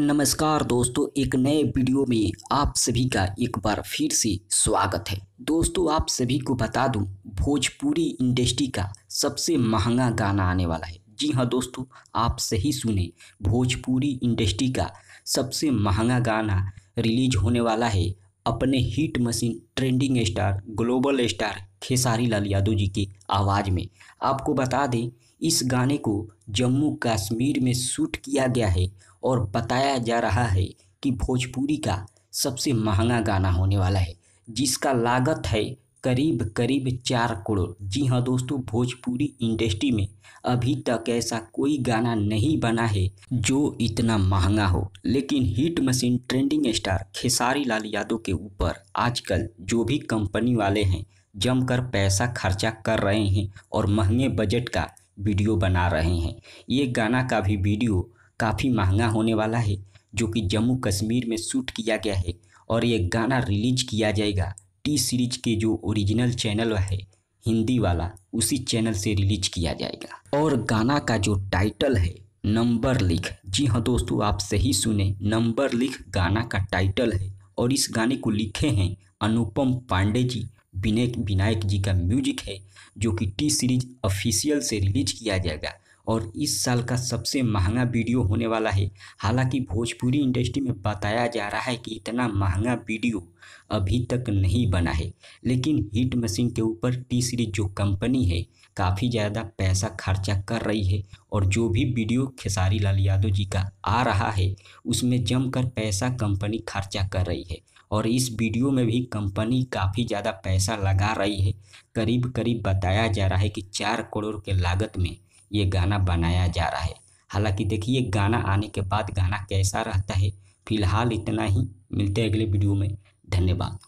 नमस्कार दोस्तों एक नए वीडियो में आप सभी का एक बार फिर से स्वागत है दोस्तों आप सभी को बता दूं भोजपुरी इंडस्ट्री का सबसे महंगा गाना आने वाला है जी हाँ दोस्तों आप सही सुने भोजपुरी इंडस्ट्री का सबसे महंगा गाना रिलीज होने वाला है अपने hit machine trending star global star Khesari Lal Yadav ji की आवाज़ में आपको बता दें इस गाने को जम्मू कश्मीर में शूट किया गया है और बताया जा रहा है कि भोजपुरी का सबसे महंगा गाना होने वाला है जिसका लागत है करीब करीब चार करोड़ जी हाँ दोस्तों भोजपुरी इंडस्ट्री में अभी तक ऐसा कोई गाना नहीं बना है जो इतना महंगा हो लेकिन hit machine trending star Khesari Lal Yadav के ऊपर आजकल जो भी कंपनी वाले हैं जमकर पैसा खर्चा कर रहे हैं और महंगे बजट का वीडियो बना रहे हैं ये गाना का भी वीडियो काफ़ी महंगा होने वाला है जो कि जम्मू कश्मीर में शूट किया गया है और ये गाना रिलीज किया जाएगा टी सीरीज के जो ओरिजिनल चैनल है हिंदी वाला उसी चैनल से रिलीज किया जाएगा और गाना का जो टाइटल है नंबर लिख जी हाँ दोस्तों आप सही सुने नंबर लिख गाना का टाइटल है और इस गाने को लिखे हैं अनुपम पांडे जी विनय विनायक जी का म्यूजिक है जो कि टी सीरीज ऑफिशियल से रिलीज किया जाएगा और इस साल का सबसे महंगा वीडियो होने वाला है हालांकि भोजपुरी इंडस्ट्री में बताया जा रहा है कि इतना महंगा वीडियो अभी तक नहीं बना है लेकिन हिट मशीन के ऊपर टी सीरीज जो कंपनी है काफ़ी ज़्यादा पैसा खर्चा कर रही है और जो भी वीडियो खेसारी लाल यादव जी का आ रहा है उसमें जमकर पैसा कंपनी खर्चा कर रही है और इस वीडियो में भी कंपनी काफ़ी ज़्यादा पैसा लगा रही है करीब करीब बताया जा रहा है कि चार करोड़ के लागत में ये गाना बनाया जा रहा है हालांकि देखिए गाना आने के बाद गाना कैसा रहता है फिलहाल इतना ही मिलते हैं अगले वीडियो में धन्यवाद